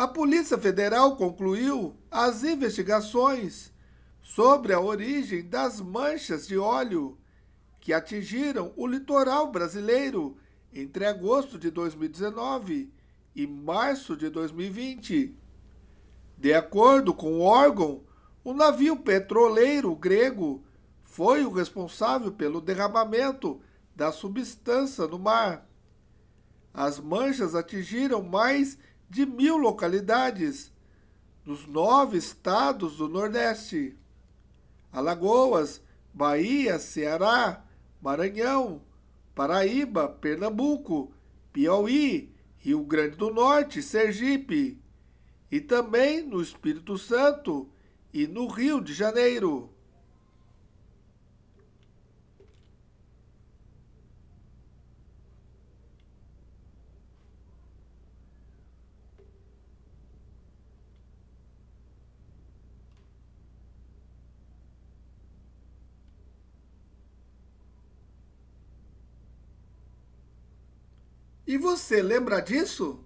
A Polícia Federal concluiu as investigações sobre a origem das manchas de óleo que atingiram o litoral brasileiro entre agosto de 2019 e março de 2020. De acordo com o órgão, o navio petroleiro grego foi o responsável pelo derramamento da substância no mar. As manchas atingiram mais de mil localidades nos nove estados do Nordeste: Alagoas, Bahia, Ceará, Maranhão, Paraíba, Pernambuco, Piauí, Rio Grande do Norte, Sergipe, e também no Espírito Santo e no Rio de Janeiro. E você lembra disso?